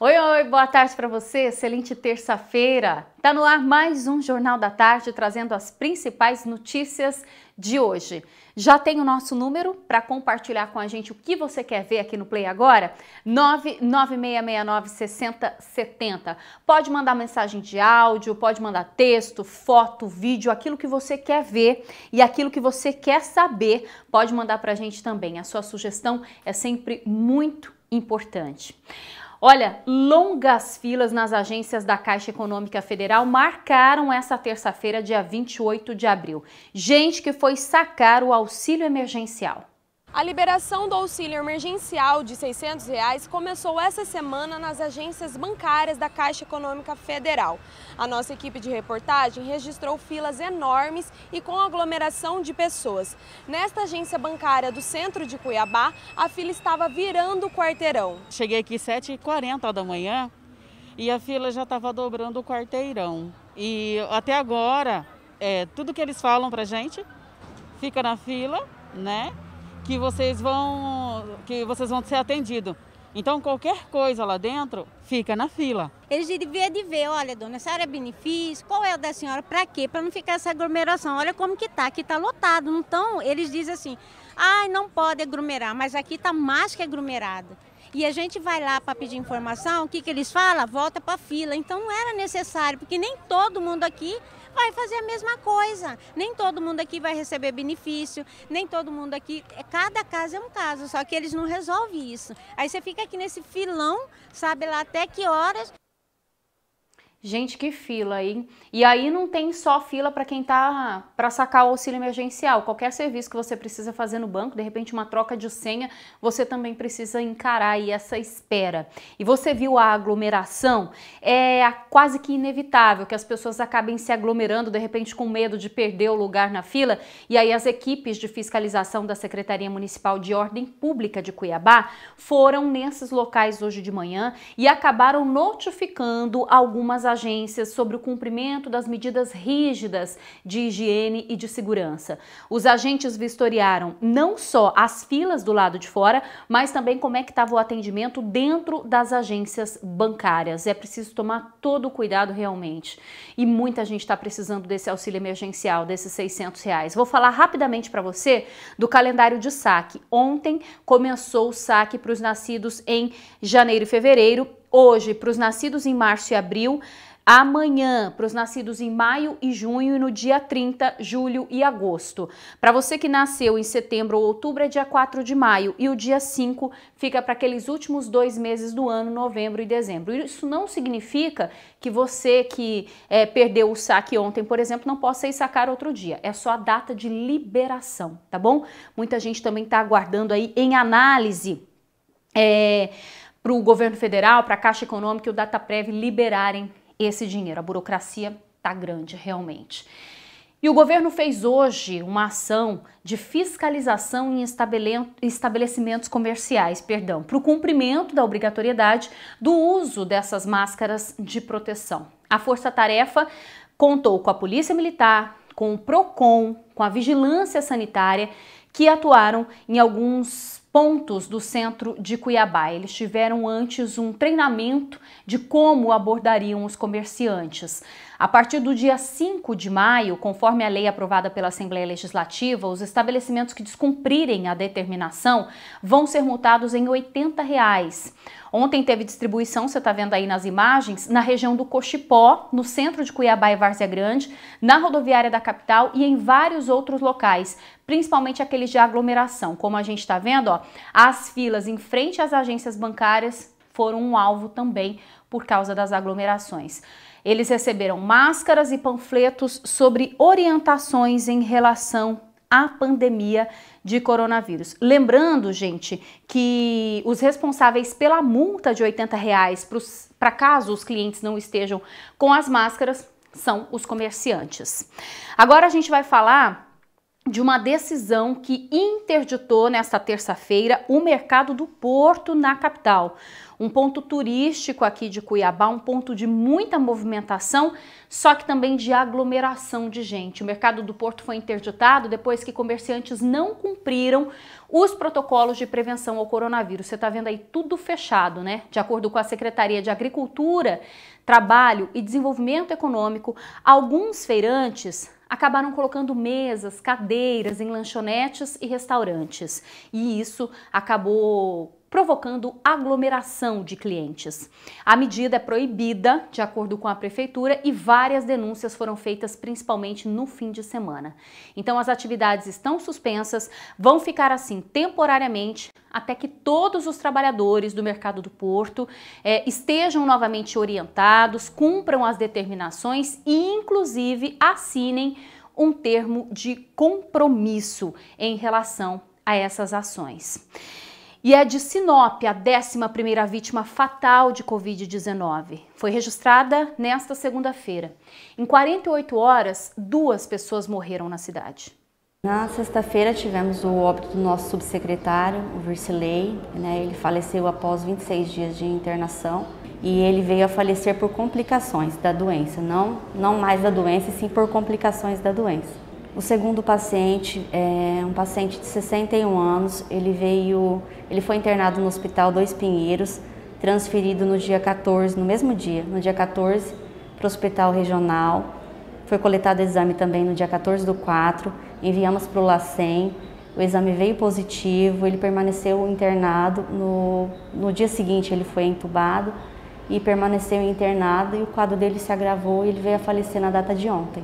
Oi, oi, boa tarde para você, excelente terça-feira. Tá no ar mais um Jornal da Tarde trazendo as principais notícias de hoje. Já tem o nosso número para compartilhar com a gente o que você quer ver aqui no Play agora? 996696070. Pode mandar mensagem de áudio, pode mandar texto, foto, vídeo, aquilo que você quer ver e aquilo que você quer saber, pode mandar para a gente também. A sua sugestão é sempre muito importante. Olha, longas filas nas agências da Caixa Econômica Federal marcaram essa terça-feira, dia 28 de abril. Gente que foi sacar o auxílio emergencial. A liberação do auxílio emergencial de R$ 600 reais começou essa semana nas agências bancárias da Caixa Econômica Federal. A nossa equipe de reportagem registrou filas enormes e com aglomeração de pessoas. Nesta agência bancária do centro de Cuiabá, a fila estava virando o quarteirão. Cheguei aqui às 7h40 da manhã e a fila já estava dobrando o quarteirão. E até agora, é, tudo que eles falam para gente fica na fila, né? que vocês vão que vocês vão ser atendidos. Então qualquer coisa lá dentro fica na fila. Eles deviam de ver, olha, dona, essa área é benefício, qual é o da senhora, para quê? Para não ficar essa aglomeração. Olha como que tá, aqui tá lotado. Então, eles dizem assim: "Ai, ah, não pode aglomerar", mas aqui tá mais que aglomerado. E a gente vai lá para pedir informação, o que que eles falam? Volta para fila. Então não era necessário, porque nem todo mundo aqui vai fazer a mesma coisa. Nem todo mundo aqui vai receber benefício, nem todo mundo aqui. É, cada caso é um caso, só que eles não resolvem isso. Aí você fica aqui nesse filão, sabe lá até que horas, Gente, que fila, hein? E aí não tem só fila para quem tá para sacar o auxílio emergencial. Qualquer serviço que você precisa fazer no banco, de repente uma troca de senha, você também precisa encarar aí essa espera. E você viu a aglomeração? É quase que inevitável que as pessoas acabem se aglomerando, de repente com medo de perder o lugar na fila. E aí as equipes de fiscalização da Secretaria Municipal de Ordem Pública de Cuiabá foram nesses locais hoje de manhã e acabaram notificando algumas agências sobre o cumprimento das medidas rígidas de higiene e de segurança. Os agentes vistoriaram não só as filas do lado de fora, mas também como é que estava o atendimento dentro das agências bancárias. É preciso tomar todo o cuidado realmente. E muita gente está precisando desse auxílio emergencial, desses 600 reais. Vou falar rapidamente para você do calendário de saque. Ontem começou o saque para os nascidos em janeiro e fevereiro hoje para os nascidos em março e abril, amanhã para os nascidos em maio e junho e no dia 30, julho e agosto. Para você que nasceu em setembro ou outubro é dia 4 de maio e o dia 5 fica para aqueles últimos dois meses do ano, novembro e dezembro. Isso não significa que você que é, perdeu o saque ontem, por exemplo, não possa ir sacar outro dia. É só a data de liberação, tá bom? Muita gente também está aguardando aí em análise. É, para o governo federal, para a Caixa Econômica e o Dataprev liberarem esse dinheiro. A burocracia está grande, realmente. E o governo fez hoje uma ação de fiscalização em estabelecimentos comerciais, perdão, para o cumprimento da obrigatoriedade do uso dessas máscaras de proteção. A Força Tarefa contou com a Polícia Militar, com o PROCON, com a Vigilância Sanitária, que atuaram em alguns pontos do centro de Cuiabá. Eles tiveram antes um treinamento de como abordariam os comerciantes. A partir do dia 5 de maio, conforme a lei aprovada pela Assembleia Legislativa, os estabelecimentos que descumprirem a determinação vão ser multados em R$ 80. Reais. Ontem teve distribuição, você está vendo aí nas imagens, na região do Cochipó, no centro de Cuiabá e Várzea Grande, na rodoviária da capital e em vários outros locais, principalmente aqueles de aglomeração. Como a gente está vendo, ó, as filas em frente às agências bancárias foram um alvo também por causa das aglomerações. Eles receberam máscaras e panfletos sobre orientações em relação à pandemia de coronavírus. Lembrando, gente, que os responsáveis pela multa de 80 reais para caso os clientes não estejam com as máscaras são os comerciantes. Agora a gente vai falar de uma decisão que interditou nesta terça-feira o mercado do Porto na capital. Um ponto turístico aqui de Cuiabá, um ponto de muita movimentação, só que também de aglomeração de gente. O mercado do Porto foi interditado depois que comerciantes não cumpriram os protocolos de prevenção ao coronavírus. Você está vendo aí tudo fechado, né? De acordo com a Secretaria de Agricultura, Trabalho e Desenvolvimento Econômico, alguns feirantes acabaram colocando mesas, cadeiras em lanchonetes e restaurantes. E isso acabou provocando aglomeração de clientes. A medida é proibida, de acordo com a prefeitura, e várias denúncias foram feitas principalmente no fim de semana. Então as atividades estão suspensas, vão ficar assim temporariamente até que todos os trabalhadores do mercado do porto é, estejam novamente orientados, cumpram as determinações e, inclusive, assinem um termo de compromisso em relação a essas ações. E é de Sinop a 11 vítima fatal de Covid-19. Foi registrada nesta segunda-feira. Em 48 horas, duas pessoas morreram na cidade. Na sexta-feira tivemos o óbito do nosso subsecretário, o Virsilei. Né? Ele faleceu após 26 dias de internação e ele veio a falecer por complicações da doença, não, não mais da doença, e sim por complicações da doença. O segundo paciente é um paciente de 61 anos. Ele veio, ele foi internado no Hospital Dois Pinheiros, transferido no dia 14, no mesmo dia, no dia 14, para o Hospital Regional. Foi coletado exame também no dia 14 do 4, enviamos para o LACEN. O exame veio positivo, ele permaneceu internado. No, no dia seguinte, ele foi entubado e permaneceu internado e o quadro dele se agravou e ele veio a falecer na data de ontem.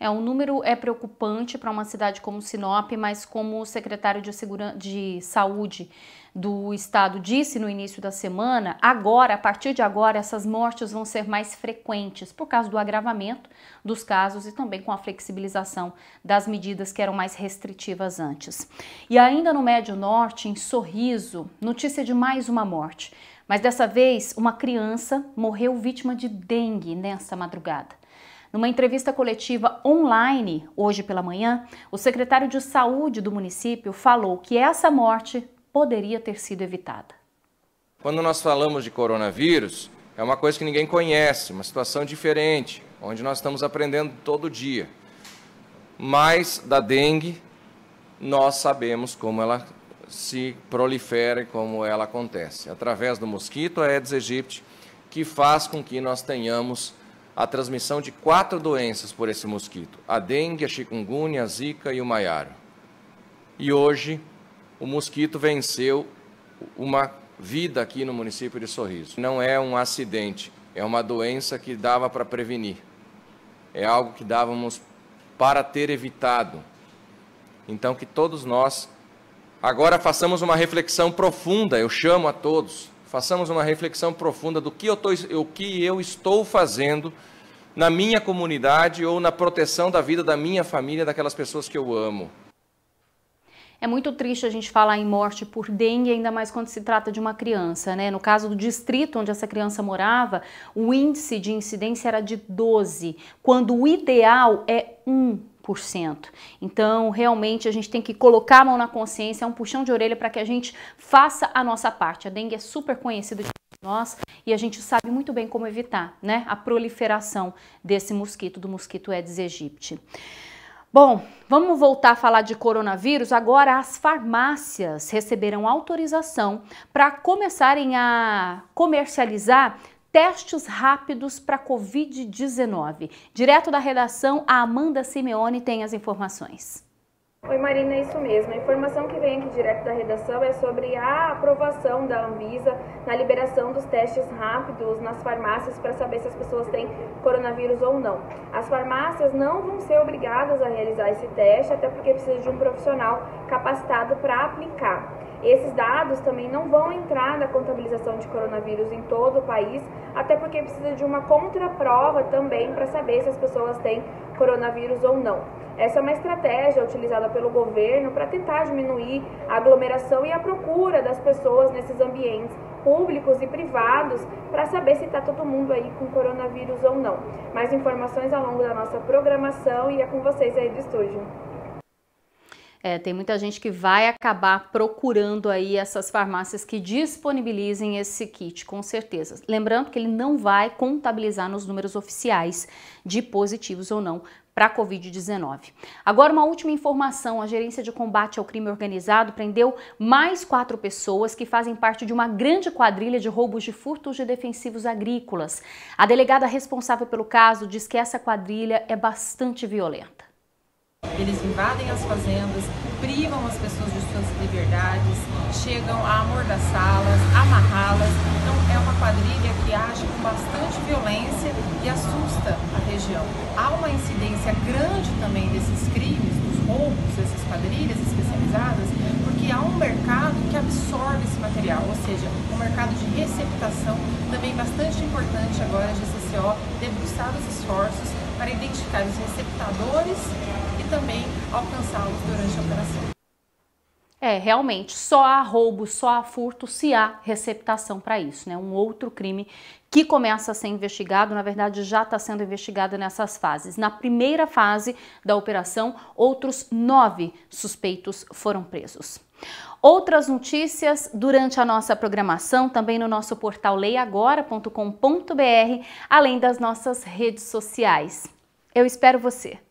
É, o número é preocupante para uma cidade como Sinop, mas como o secretário de, de Saúde do Estado disse no início da semana, agora, a partir de agora, essas mortes vão ser mais frequentes por causa do agravamento dos casos e também com a flexibilização das medidas que eram mais restritivas antes. E ainda no Médio Norte, em Sorriso, notícia de mais uma morte. Mas dessa vez, uma criança morreu vítima de dengue nessa madrugada. Numa entrevista coletiva online hoje pela manhã, o secretário de saúde do município falou que essa morte poderia ter sido evitada. Quando nós falamos de coronavírus, é uma coisa que ninguém conhece, uma situação diferente, onde nós estamos aprendendo todo dia. Mas da dengue, nós sabemos como ela se prolifera e como ela acontece. Através do mosquito Aedes aegypti, que faz com que nós tenhamos a transmissão de quatro doenças por esse mosquito: a dengue, a chikungunya, a zika e o maiaro. E hoje, o mosquito venceu uma vida aqui no município de Sorriso. Não é um acidente, é uma doença que dava para prevenir. É algo que dávamos para ter evitado. Então, que todos nós agora façamos uma reflexão profunda, eu chamo a todos façamos uma reflexão profunda do que eu, tô, o que eu estou fazendo na minha comunidade ou na proteção da vida da minha família, daquelas pessoas que eu amo. É muito triste a gente falar em morte por dengue, ainda mais quando se trata de uma criança, né? No caso do distrito onde essa criança morava, o índice de incidência era de 12, quando o ideal é 1 5%. Então, realmente, a gente tem que colocar a mão na consciência, é um puxão de orelha para que a gente faça a nossa parte. A dengue é super conhecida de nós e a gente sabe muito bem como evitar né, a proliferação desse mosquito, do mosquito Aedes aegypti. Bom, vamos voltar a falar de coronavírus. Agora as farmácias receberão autorização para começarem a comercializar Testes rápidos para Covid-19. Direto da redação, a Amanda Simeone tem as informações. Oi Marina, é isso mesmo. A informação que vem aqui direto da redação é sobre a aprovação da Anvisa na liberação dos testes rápidos nas farmácias para saber se as pessoas têm coronavírus ou não. As farmácias não vão ser obrigadas a realizar esse teste, até porque precisa de um profissional capacitado para aplicar. Esses dados também não vão entrar na contabilização de coronavírus em todo o país, até porque precisa de uma contraprova também para saber se as pessoas têm coronavírus ou não. Essa é uma estratégia utilizada pelo governo para tentar diminuir a aglomeração e a procura das pessoas nesses ambientes públicos e privados para saber se está todo mundo aí com coronavírus ou não. Mais informações ao longo da nossa programação e é com vocês aí do estúdio. É, tem muita gente que vai acabar procurando aí essas farmácias que disponibilizem esse kit, com certeza. Lembrando que ele não vai contabilizar nos números oficiais de positivos ou não para a Covid-19. Agora, uma última informação: a Gerência de Combate ao Crime Organizado prendeu mais quatro pessoas que fazem parte de uma grande quadrilha de roubos de furtos de defensivos agrícolas. A delegada responsável pelo caso diz que essa quadrilha é bastante violenta. Eles invadem as fazendas, privam as pessoas de suas liberdades, chegam a amordaçá-las, amarrá-las. Então, é uma quadrilha que age com bastante violência e assusta a região. Há uma incidência grande também desses crimes, dos roubos, dessas quadrilhas especializadas, porque há um mercado que absorve esse material, ou seja, um mercado de receptação também bastante importante agora. A GCCO debruçar os esforços para identificar os receptadores também alcançá-los durante a operação. É, realmente, só há roubo, só há furto se há receptação para isso, né? Um outro crime que começa a ser investigado, na verdade já está sendo investigado nessas fases. Na primeira fase da operação, outros nove suspeitos foram presos. Outras notícias durante a nossa programação, também no nosso portal leiagora.com.br, além das nossas redes sociais. Eu espero você!